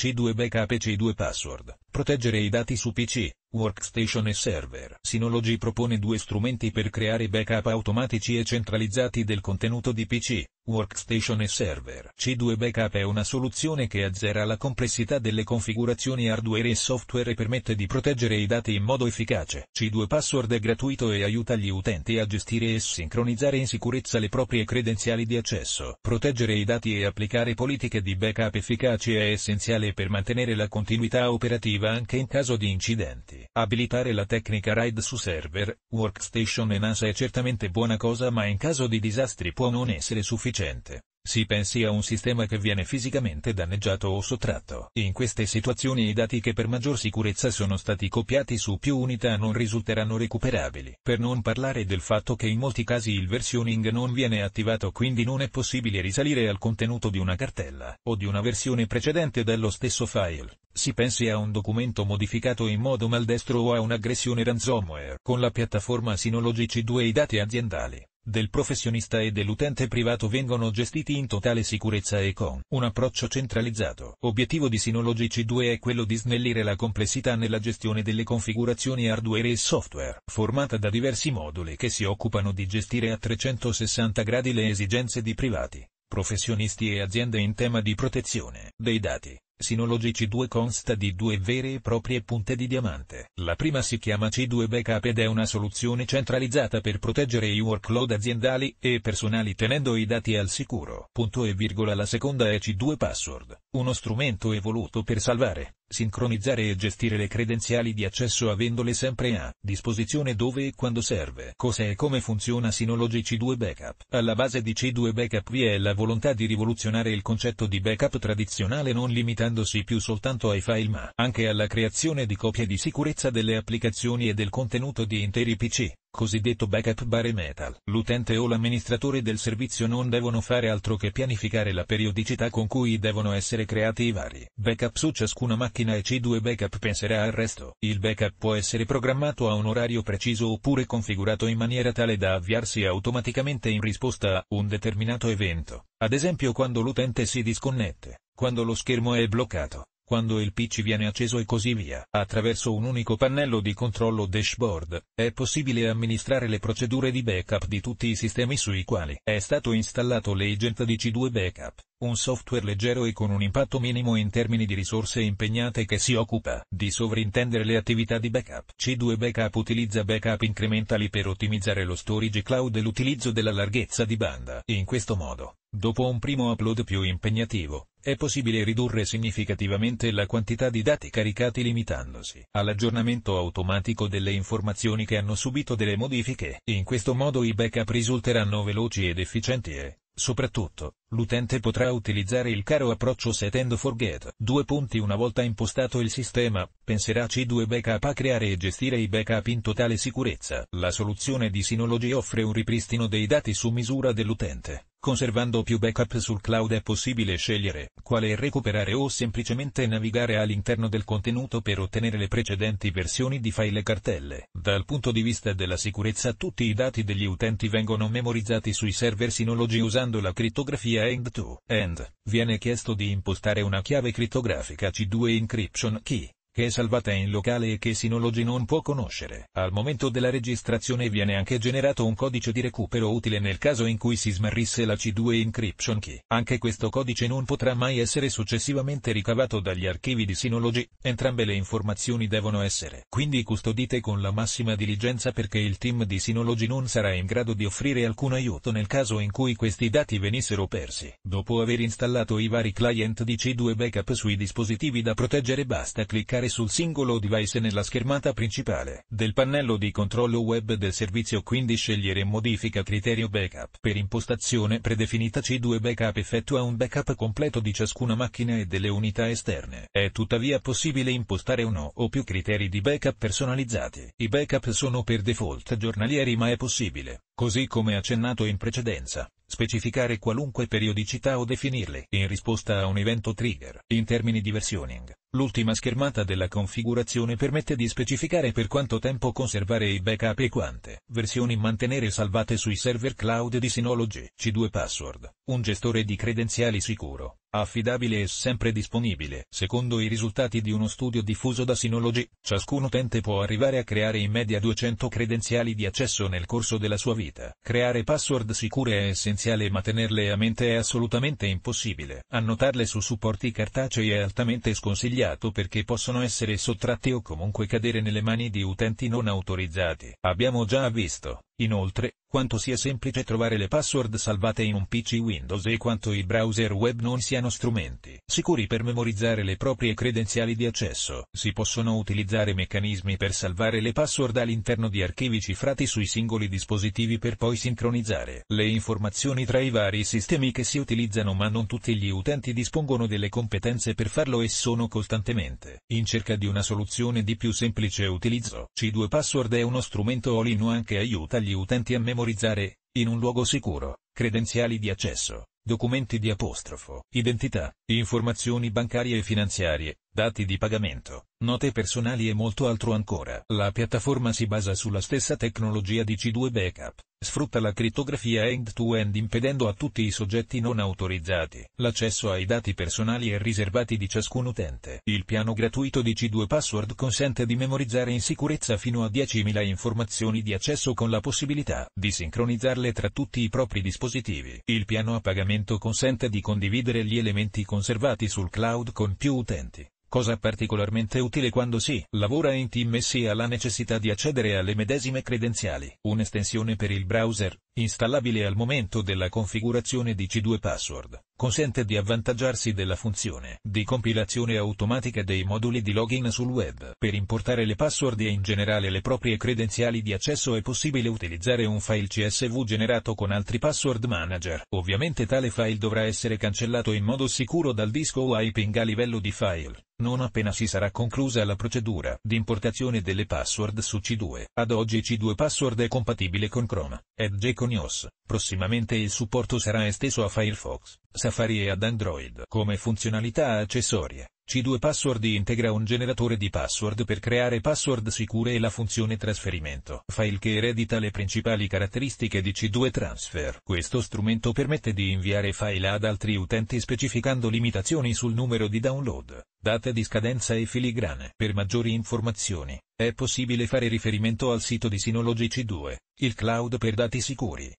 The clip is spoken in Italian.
C2 Backup e C2 Password. Proteggere i dati su PC. Workstation e server. Synology propone due strumenti per creare backup automatici e centralizzati del contenuto di PC, Workstation e server. C2 Backup è una soluzione che azzera la complessità delle configurazioni hardware e software e permette di proteggere i dati in modo efficace. C2 Password è gratuito e aiuta gli utenti a gestire e sincronizzare in sicurezza le proprie credenziali di accesso. Proteggere i dati e applicare politiche di backup efficaci è essenziale per mantenere la continuità operativa anche in caso di incidenti utenti. Abilitare la tecnica RAID su server, workstation e NASA è certamente buona cosa ma in caso di disastri può non essere sufficiente. Si pensi a un sistema che viene fisicamente danneggiato o sottratto. In queste situazioni i dati che per maggior sicurezza sono stati copiati su più unità non risulteranno recuperabili. Per non parlare del fatto che in molti casi il versioning non viene attivato quindi non è possibile risalire al contenuto di una cartella, o di una versione precedente dello stesso file. Si pensi a un documento modificato in modo maldestro o a un'aggressione ransomware. Con la piattaforma Synology C2 i dati aziendali del professionista e dell'utente privato vengono gestiti in totale sicurezza e con un approccio centralizzato. Obiettivo di Synology C2 è quello di snellire la complessità nella gestione delle configurazioni hardware e software, formata da diversi moduli che si occupano di gestire a 360 gradi le esigenze di privati, professionisti e aziende in tema di protezione dei dati. Synology C2 consta di due vere e proprie punte di diamante. La prima si chiama C2 Backup ed è una soluzione centralizzata per proteggere i workload aziendali e personali tenendo i dati al sicuro. Punto e virgola la seconda è C2 Password, uno strumento evoluto per salvare, sincronizzare e gestire le credenziali di accesso avendole sempre a disposizione dove e quando serve. Cos'è e come funziona Synology C2 Backup? Alla base di C2 Backup vi è la volontà di rivoluzionare il concetto di backup tradizionale non limitandosi più soltanto ai file ma anche alla creazione di copie di sicurezza delle applicazioni e del contenuto di interi PC cosiddetto backup bare metal. L'utente o l'amministratore del servizio non devono fare altro che pianificare la periodicità con cui devono essere creati i vari backup su ciascuna macchina e C2 Backup penserà al resto. Il backup può essere programmato a un orario preciso oppure configurato in maniera tale da avviarsi automaticamente in risposta a un determinato evento, ad esempio quando l'utente si disconnette, quando lo schermo è bloccato quando il PC viene acceso e così via. Attraverso un unico pannello di controllo dashboard, è possibile amministrare le procedure di backup di tutti i sistemi sui quali è stato installato l'agent DC2 Backup un software leggero e con un impatto minimo in termini di risorse impegnate che si occupa di sovrintendere le attività di backup. C2 Backup utilizza backup incrementali per ottimizzare lo storage cloud e l'utilizzo della larghezza di banda. In questo modo, dopo un primo upload più impegnativo, è possibile ridurre significativamente la quantità di dati caricati limitandosi all'aggiornamento automatico delle informazioni che hanno subito delle modifiche. In questo modo i backup risulteranno veloci ed efficienti e Soprattutto, l'utente potrà utilizzare il caro approccio set and forget. Due punti una volta impostato il sistema, penserà C2 Backup a creare e gestire i backup in totale sicurezza. La soluzione di Synology offre un ripristino dei dati su misura dell'utente. Conservando più backup sul cloud è possibile scegliere quale recuperare o semplicemente navigare all'interno del contenuto per ottenere le precedenti versioni di file e cartelle. Dal punto di vista della sicurezza tutti i dati degli utenti vengono memorizzati sui server Synology usando la crittografia end-to-end. Viene chiesto di impostare una chiave crittografica C2 Encryption Key che è salvata in locale e che Synology non può conoscere. Al momento della registrazione viene anche generato un codice di recupero utile nel caso in cui si smarrisse la C2 encryption key. Anche questo codice non potrà mai essere successivamente ricavato dagli archivi di Synology, entrambe le informazioni devono essere quindi custodite con la massima diligenza perché il team di Synology non sarà in grado di offrire alcun aiuto nel caso in cui questi dati venissero persi. Dopo aver installato i vari client di C2 backup sui dispositivi da proteggere basta cliccare cliccare sul singolo device nella schermata principale del pannello di controllo web del servizio quindi scegliere modifica criterio backup. Per impostazione predefinita C2 Backup effettua un backup completo di ciascuna macchina e delle unità esterne. È tuttavia possibile impostare uno o più criteri di backup personalizzati. I backup sono per default giornalieri ma è possibile, così come accennato in precedenza, specificare qualunque periodicità o definirle in risposta a un evento trigger. In termini di versioning, L'ultima schermata della configurazione permette di specificare per quanto tempo conservare i backup e quante versioni mantenere salvate sui server cloud di Synology. C2 Password, un gestore di credenziali sicuro, affidabile e sempre disponibile. Secondo i risultati di uno studio diffuso da Synology, ciascun utente può arrivare a creare in media 200 credenziali di accesso nel corso della sua vita. Creare password sicure è essenziale ma tenerle a mente è assolutamente impossibile. Annotarle su supporti cartacei è altamente sconsigliato sbagliato perché possono essere sottratte o comunque cadere nelle mani di utenti non autorizzati. Abbiamo già visto Inoltre, quanto sia semplice trovare le password salvate in un PC Windows e quanto i browser web non siano strumenti sicuri per memorizzare le proprie credenziali di accesso, si possono utilizzare meccanismi per salvare le password all'interno di archivi cifrati sui singoli dispositivi per poi sincronizzare le informazioni tra i vari sistemi che si utilizzano ma non tutti gli utenti dispongono delle competenze per farlo e sono costantemente in cerca di una soluzione di più semplice utilizzo. C2Password è uno strumento all-in-one che aiuta gli gli utenti a memorizzare, in un luogo sicuro, credenziali di accesso, documenti di apostrofo, identità, informazioni bancarie e finanziarie, dati di pagamento, note personali e molto altro ancora. La piattaforma si basa sulla stessa tecnologia di C2 Backup, sfrutta la crittografia end-to-end -end impedendo a tutti i soggetti non autorizzati l'accesso ai dati personali e riservati di ciascun utente. Il piano gratuito di C2 Password consente di memorizzare in sicurezza fino a 10.000 informazioni di accesso con la possibilità di sincronizzarle tra tutti i propri dispositivi. Il piano a pagamento consente di condividere gli elementi conservati sul cloud con più utenti cosa particolarmente utile quando si lavora in team e si ha la necessità di accedere alle medesime credenziali. Un'estensione per il browser, installabile al momento della configurazione di C2Password, consente di avvantaggiarsi della funzione di compilazione automatica dei moduli di login sul web. Per importare le password e in generale le proprie credenziali di accesso è possibile utilizzare un file CSV generato con altri password manager. Ovviamente tale file dovrà essere cancellato in modo sicuro dal disco wiping a livello di file non appena si sarà conclusa la procedura di importazione delle password su C2. Ad oggi C2 Password è compatibile con Chrome, Edge e con iOS. Prossimamente il supporto sarà esteso a Firefox. Safari e ad Android. Come funzionalità accessorie, C2 Password integra un generatore di password per creare password sicure e la funzione trasferimento, file che eredita le principali caratteristiche di C2 Transfer. Questo strumento permette di inviare file ad altri utenti specificando limitazioni sul numero di download, date di scadenza e filigrane. Per maggiori informazioni, è possibile fare riferimento al sito di Synology C2, il cloud per dati sicuri.